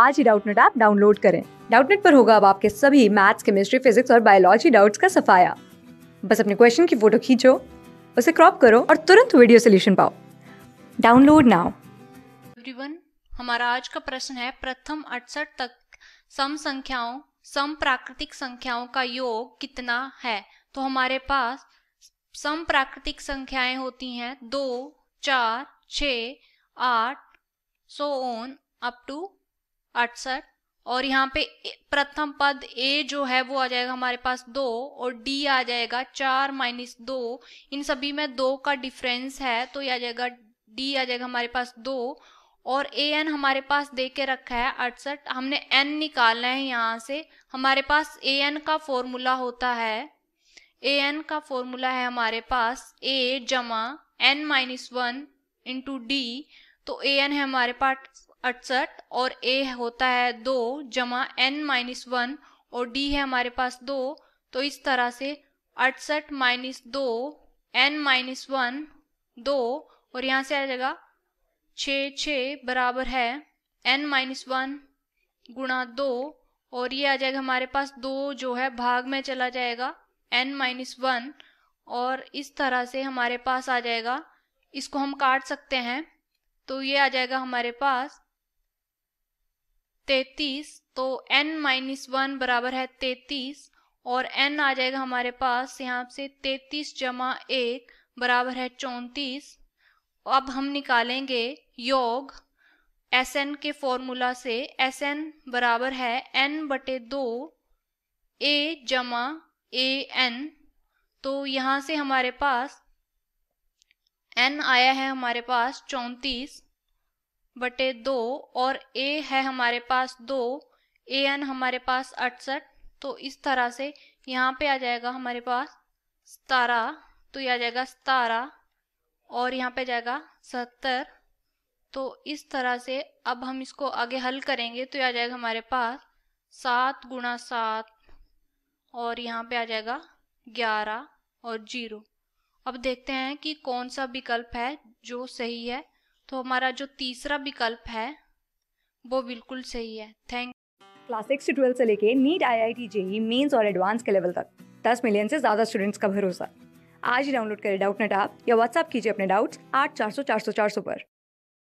आज ही Doubtnut app download करें डाउटनेट पर होगा अब आपके सभी मैथ्स केमिस्ट्री फिजिक्स और बायोलॉजी डाउट्स का सफाया बस अपने क्वेश्चन की फोटो खींचो उसे क्रॉप करो और तुरंत वीडियो सोल्यूशन पाओ डाउनलोड नाउ एवरीवन हमारा आज का प्रश्न है प्रथम अड़सठ तक सम संख्याओं सम प्राकृतिक संख्याओं का योग कितना है तो हमारे पास सम प्राकृतिक संख्याएं होती हैं दो चार छ आठ सो ओन अप टू अड़सठ और यहाँ पे प्रथम पद ए जो है वो आ जाएगा हमारे पास दो और डी आ जाएगा चार माइनस दो इन सभी में दो का डिफरेंस है तो ये आ जाएगा डी आ जाएगा हमारे पास दो और ए एन हमारे पास दे के रखा है अड़सठ हमने एन निकालना है यहाँ से हमारे पास ए एन का फॉर्मूला होता है ए एन का फॉर्मूला है हमारे पास ए जमा n minus one into d तो ए एन है हमारे पास अड़सठ और ए होता है दो जमा एन माइनस वन और डी है हमारे पास दो तो इस तरह से अड़सठ माइनस दो एन माइनस वन दो और यहाँ से आ जाएगा छ छ बराबर है एन माइनस वन गुणा दो और ये आ जाएगा हमारे पास दो जो है भाग में चला जाएगा एन माइनस वन और इस तरह से हमारे पास आ जाएगा इसको हम काट सकते हैं तो ये आ जाएगा हमारे पास तैतीस तो n माइनस वन बराबर है तैतीस और n आ जाएगा हमारे पास यहाँ से तैतीस जमा एक बराबर है चौंतीस अब हम निकालेंगे योग एस एन के फॉर्मूला से एस एन बराबर है एन बटे दो ए जमा ए एन तो यहाँ से हमारे पास एन आया है हमारे पास चौंतीस बटे दो और ए है हमारे पास दो ए एन हमारे पास अड़सठ तो इस तरह से यहाँ पे आ जाएगा हमारे पास सतारह तो ये आ जाएगा सतारह और यहाँ पे जाएगा सत्तर तो इस तरह से अब हम इसको आगे हल करेंगे तो ये आ जाएगा हमारे पास सात गुणा सात और यहाँ पे आ जाएगा ग्यारह और जीरो अब देखते हैं कि कौन सा विकल्प है जो सही है तो हमारा जो तीसरा विकल्प है वो बिल्कुल सही है थैंक क्लास सिक्स ट्वेल्व से लेके NEET I I T JEE Mains और एडवांस के लेवल तक दस मिलियन से ज़्यादा स्टूडेंट्स का भरोसा आज ही डाउनलोड करें डाउट नेट आप या व्हाट्सअप कीजिए अपने डाउट्स आठ चार सौ चार सौ चार सौ पर